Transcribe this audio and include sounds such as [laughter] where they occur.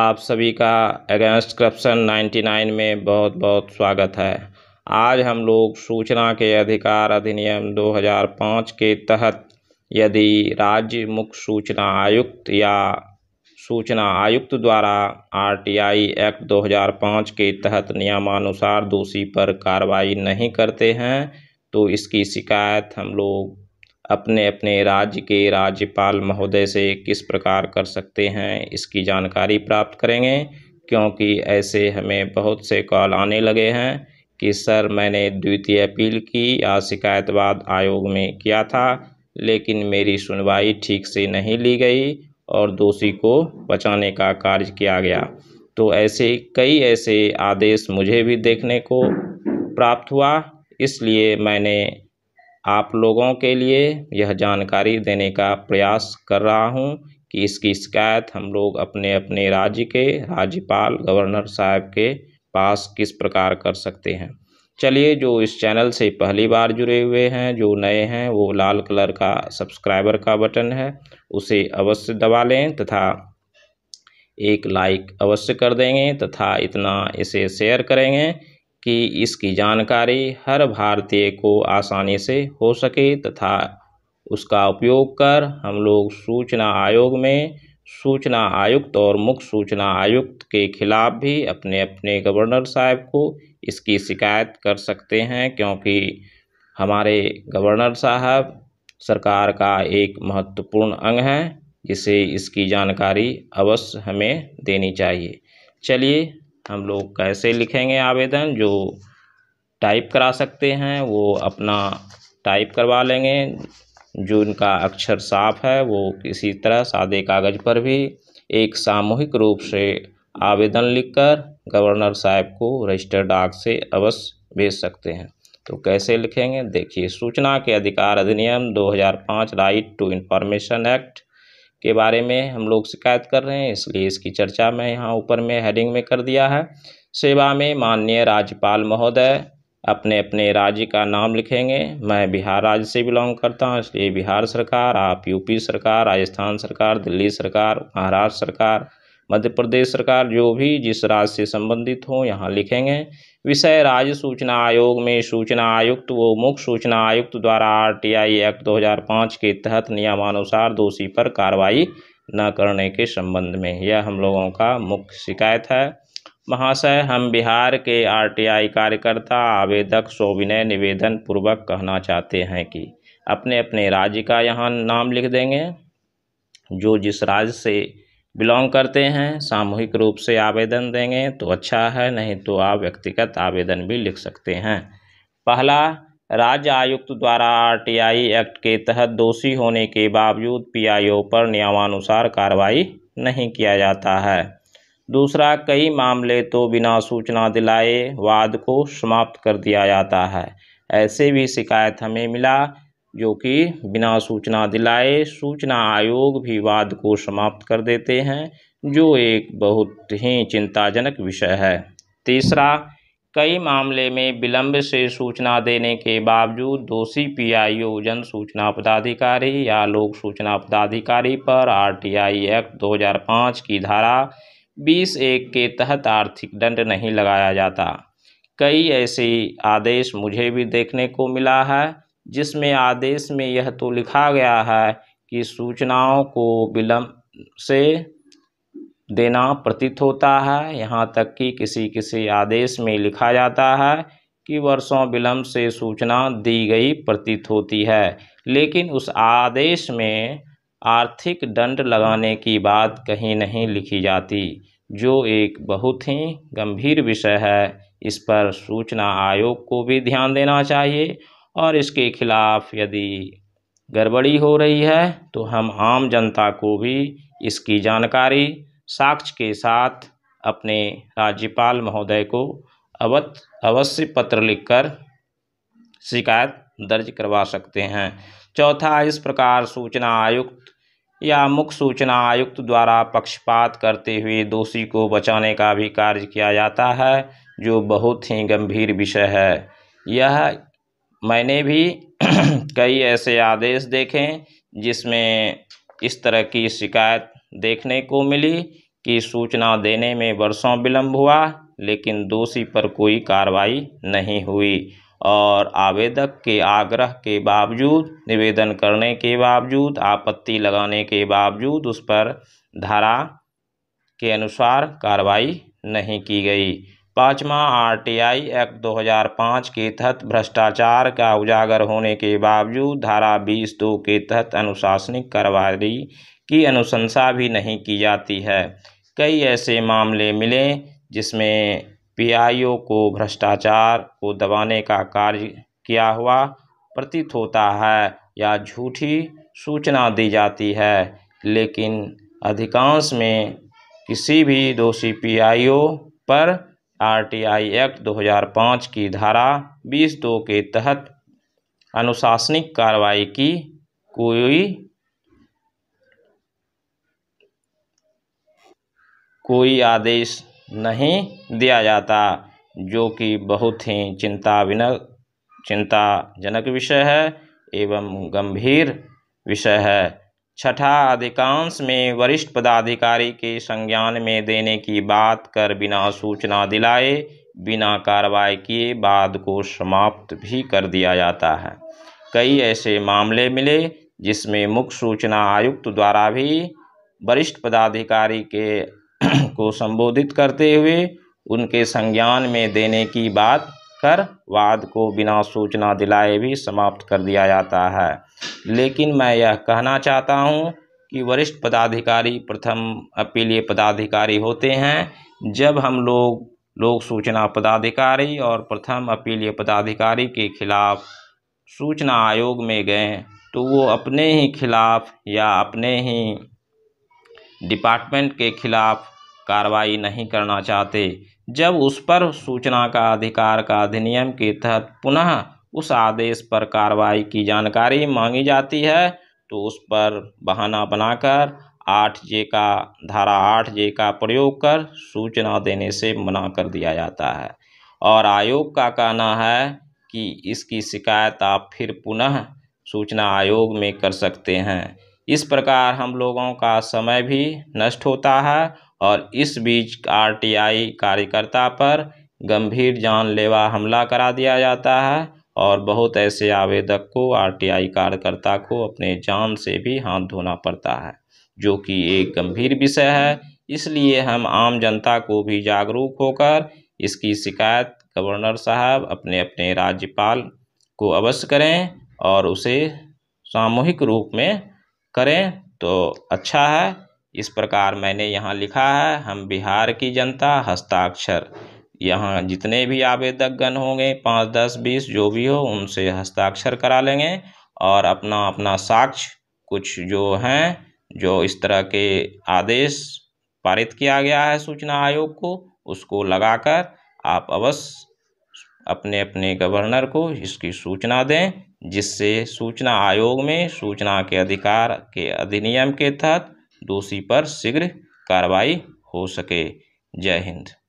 आप सभी का अगेंस्ट करप्शन 99 में बहुत बहुत स्वागत है आज हम लोग सूचना के अधिकार अधिनियम 2005 के तहत यदि राज्य मुख्य सूचना आयुक्त या सूचना आयुक्त द्वारा आरटीआई एक्ट 2005 के तहत नियमानुसार दोषी पर कार्रवाई नहीं करते हैं तो इसकी शिकायत हम लोग अपने अपने राज्य के राज्यपाल महोदय से किस प्रकार कर सकते हैं इसकी जानकारी प्राप्त करेंगे क्योंकि ऐसे हमें बहुत से कॉल आने लगे हैं कि सर मैंने द्वितीय अपील की या शिकायतवाद आयोग में किया था लेकिन मेरी सुनवाई ठीक से नहीं ली गई और दोषी को बचाने का कार्य किया गया तो ऐसे कई ऐसे आदेश मुझे भी देखने को प्राप्त हुआ इसलिए मैंने आप लोगों के लिए यह जानकारी देने का प्रयास कर रहा हूँ कि इसकी शिकायत हम लोग अपने अपने राज्य के राज्यपाल गवर्नर साहब के पास किस प्रकार कर सकते हैं चलिए जो इस चैनल से पहली बार जुड़े हुए हैं जो नए हैं वो लाल कलर का सब्सक्राइबर का बटन है उसे अवश्य दबा लें तथा एक लाइक अवश्य कर देंगे तथा इतना इसे शेयर करेंगे कि इसकी जानकारी हर भारतीय को आसानी से हो सके तथा उसका उपयोग कर हम लोग सूचना आयोग में सूचना आयुक्त और मुख्य सूचना आयुक्त के खिलाफ भी अपने अपने गवर्नर साहब को इसकी शिकायत कर सकते हैं क्योंकि हमारे गवर्नर साहब सरकार का एक महत्वपूर्ण अंग है जिसे इसकी जानकारी अवश्य हमें देनी चाहिए चलिए हम लोग कैसे लिखेंगे आवेदन जो टाइप करा सकते हैं वो अपना टाइप करवा लेंगे जो उनका अक्षर साफ है वो किसी तरह सादे कागज़ पर भी एक सामूहिक रूप से आवेदन लिखकर गवर्नर साहब को रजिस्टर डाक से अवश्य भेज सकते हैं तो कैसे लिखेंगे देखिए सूचना के अधिकार अधिनियम 2005 राइट टू इन्फॉर्मेशन एक्ट के बारे में हम लोग शिकायत कर रहे हैं इसलिए इसकी चर्चा मैं यहाँ ऊपर में हेडिंग में कर दिया है सेवा में माननीय राज्यपाल महोदय अपने अपने राज्य का नाम लिखेंगे मैं बिहार राज्य से बिलोंग करता हूँ इसलिए बिहार सरकार आप यूपी सरकार राजस्थान सरकार दिल्ली सरकार महाराष्ट्र सरकार मध्य प्रदेश सरकार जो भी जिस राज्य से संबंधित हो यहाँ लिखेंगे विषय राज्य सूचना आयोग में सूचना आयुक्त व मुख्य सूचना आयुक्त द्वारा आरटीआई एक्ट 2005 के तहत नियमानुसार दोषी पर कार्रवाई न करने के संबंध में यह हम लोगों का मुख्य शिकायत है महाशय हम बिहार के आरटीआई कार्यकर्ता आवेदक सोविनय निवेदन पूर्वक कहना चाहते हैं कि अपने अपने राज्य का यहाँ नाम लिख देंगे जो जिस राज्य से बिलोंग करते हैं सामूहिक रूप से आवेदन देंगे तो अच्छा है नहीं तो आप व्यक्तिगत आवेदन भी लिख सकते हैं पहला राज्य आयुक्त द्वारा आरटीआई एक्ट के तहत दोषी होने के बावजूद पीआईओ पर नियमानुसार कार्रवाई नहीं किया जाता है दूसरा कई मामले तो बिना सूचना दिलाए वाद को समाप्त कर दिया जाता है ऐसे भी शिकायत हमें मिला जो कि बिना सूचना दिलाए सूचना आयोग भी वाद को समाप्त कर देते हैं जो एक बहुत ही चिंताजनक विषय है तीसरा कई मामले में विलंब से सूचना देने के बावजूद दोषी पीआईओ जन सूचना पदाधिकारी या लोक सूचना पदाधिकारी पर आरटीआई एक्ट 2005 की धारा 20 एक के तहत आर्थिक दंड नहीं लगाया जाता कई ऐसे आदेश मुझे भी देखने को मिला है जिसमें आदेश में यह तो लिखा गया है कि सूचनाओं को विलम्ब से देना प्रतीत होता है यहाँ तक कि किसी किसी आदेश में लिखा जाता है कि वर्षों विलम्ब से सूचना दी गई प्रतीत होती है लेकिन उस आदेश में आर्थिक दंड लगाने की बात कहीं नहीं लिखी जाती जो एक बहुत ही गंभीर विषय है इस पर सूचना आयोग को भी ध्यान देना चाहिए और इसके खिलाफ यदि गड़बड़ी हो रही है तो हम आम जनता को भी इसकी जानकारी साक्ष्य के साथ अपने राज्यपाल महोदय को अवत अवश्य पत्र लिखकर शिकायत दर्ज करवा सकते हैं चौथा इस प्रकार सूचना आयुक्त या मुख्य सूचना आयुक्त द्वारा पक्षपात करते हुए दोषी को बचाने का भी कार्य किया जाता है जो बहुत ही गंभीर विषय है यह मैंने भी [clears throat] कई ऐसे आदेश देखे जिसमें इस तरह की शिकायत देखने को मिली कि सूचना देने में वर्षों विलम्ब हुआ लेकिन दोषी पर कोई कार्रवाई नहीं हुई और आवेदक के आग्रह के बावजूद निवेदन करने के बावजूद आपत्ति लगाने के बावजूद उस पर धारा के अनुसार कार्रवाई नहीं की गई पाँचवा आर टी आई एक्ट दो हज़ार पाँच के तहत भ्रष्टाचार का उजागर होने के बावजूद धारा बीस दो के तहत अनुशासनिक कार्रवाई की अनुशंसा भी नहीं की जाती है कई ऐसे मामले मिले जिसमें पीआईओ को भ्रष्टाचार को दबाने का कार्य किया हुआ प्रतीत होता है या झूठी सूचना दी जाती है लेकिन अधिकांश में किसी भी दोषी पीआईओ पर आरटीआई एक्ट 2005 की धारा 20 दो के तहत अनुशासनिक कार्रवाई की कोई कोई आदेश नहीं दिया जाता जो कि बहुत ही चिंता चिंताजनक विषय है एवं गंभीर विषय है छठा अधिकांश में वरिष्ठ पदाधिकारी के संज्ञान में देने की बात कर बिना सूचना दिलाए बिना कार्रवाई किए बाद को समाप्त भी कर दिया जाता है कई ऐसे मामले मिले जिसमें मुख्य सूचना आयुक्त द्वारा भी वरिष्ठ पदाधिकारी के [clears throat] को संबोधित करते हुए उनके संज्ञान में देने की बात कर वाद को बिना सूचना दिलाए भी समाप्त कर दिया जाता है लेकिन मैं यह कहना चाहता हूँ कि वरिष्ठ पदाधिकारी प्रथम अपीलीय पदाधिकारी होते हैं जब हम लोग लोक सूचना पदाधिकारी और प्रथम अपीलीय पदाधिकारी के खिलाफ सूचना आयोग में गए तो वो अपने ही खिलाफ या अपने ही डिपार्टमेंट के खिलाफ कार्रवाई नहीं करना चाहते जब उस पर सूचना का अधिकार का अधिनियम के तहत पुनः उस आदेश पर कार्रवाई की जानकारी मांगी जाती है तो उस पर बहाना बनाकर आठ जे का धारा आठ जे का प्रयोग कर सूचना देने से मना कर दिया जाता है और आयोग का कहना है कि इसकी शिकायत आप फिर पुनः सूचना आयोग में कर सकते हैं इस प्रकार हम लोगों का समय भी नष्ट होता है और इस बीच आरटीआई कार्यकर्ता पर गंभीर जानलेवा हमला करा दिया जाता है और बहुत ऐसे आवेदक को आरटीआई कार्यकर्ता को अपने जान से भी हाथ धोना पड़ता है जो कि एक गंभीर विषय है इसलिए हम आम जनता को भी जागरूक होकर इसकी शिकायत गवर्नर साहब अपने अपने राज्यपाल को अवश्य करें और उसे सामूहिक रूप में करें तो अच्छा है इस प्रकार मैंने यहाँ लिखा है हम बिहार की जनता हस्ताक्षर यहाँ जितने भी आवेदकगण होंगे पाँच दस बीस जो भी हो उनसे हस्ताक्षर करा लेंगे और अपना अपना साक्ष्य कुछ जो हैं जो इस तरह के आदेश पारित किया गया है सूचना आयोग को उसको लगाकर आप अवश्य अपने अपने गवर्नर को इसकी सूचना दें जिससे सूचना आयोग में सूचना के अधिकार के अधिनियम के तहत दोषी पर शीघ्र कार्रवाई हो सके जय हिंद